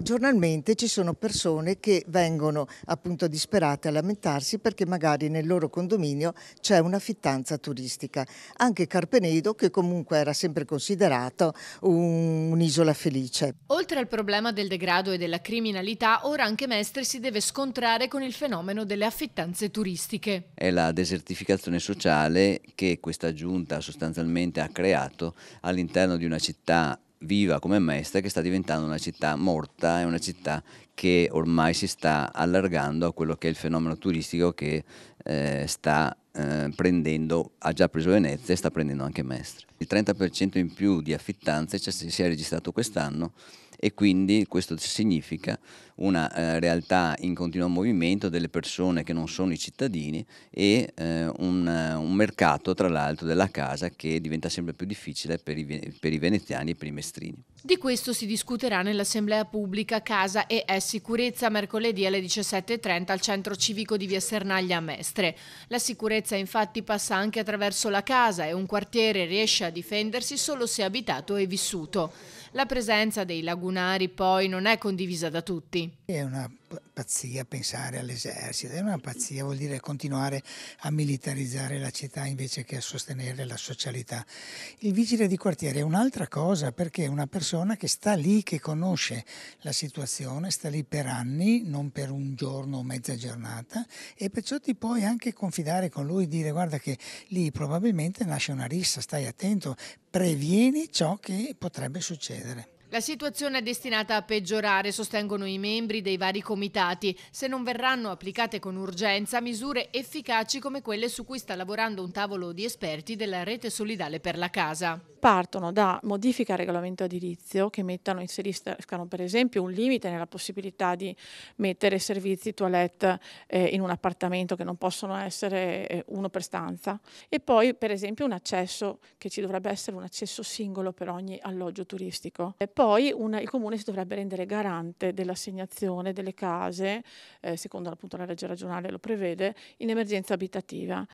Giornalmente ci sono persone che vengono appunto disperate a lamentarsi perché magari nel loro condominio c'è un'affittanza turistica. Anche Carpenedo che comunque era sempre considerato un'isola felice. Oltre al problema del degrado e della criminalità, ora anche Mestre si deve scontrare con il fenomeno delle affittanze turistiche. È la desertificazione sociale che questa giunta sostanzialmente ha creato all'interno di una città viva come Mestre che sta diventando una città morta, è una città che ormai si sta allargando a quello che è il fenomeno turistico che eh, sta eh, prendendo, ha già preso Venezia e sta prendendo anche Mestre. Il 30% in più di affittanze cioè, si è registrato quest'anno e quindi questo significa una eh, realtà in continuo movimento delle persone che non sono i cittadini e eh, un, eh, un, mercato tra l'altro della casa che diventa sempre più difficile per i, per i veneziani e per i mestrini. Di questo si discuterà nell'Assemblea Pubblica Casa e Sicurezza mercoledì alle 17.30 al Centro Civico di Via Sernaglia a Mestre. La sicurezza infatti passa anche attraverso la casa e un quartiere riesce a difendersi solo se abitato e vissuto. La presenza dei lagunari poi non è condivisa da tutti. È una pazzia pensare all'esercito, è una pazzia, vuol dire continuare a militarizzare la città invece che a sostenere la socialità. Il vigile di quartiere è un'altra cosa perché è una persona che sta lì, che conosce la situazione, sta lì per anni, non per un giorno o mezza giornata e perciò ti puoi anche confidare con lui, dire guarda che lì probabilmente nasce una rissa, stai attento, previeni ciò che potrebbe succedere. La situazione è destinata a peggiorare, sostengono i membri dei vari comitati, se non verranno applicate con urgenza misure efficaci come quelle su cui sta lavorando un tavolo di esperti della rete solidale per la casa. Partono da modifica al regolamento edilizio che mettano, inseriscano per esempio un limite nella possibilità di mettere servizi toilette eh, in un appartamento che non possono essere eh, uno per stanza e poi per esempio un accesso che ci dovrebbe essere un accesso singolo per ogni alloggio turistico. E poi poi una, il comune si dovrebbe rendere garante dell'assegnazione delle case, eh, secondo appunto la legge regionale lo prevede, in emergenza abitativa.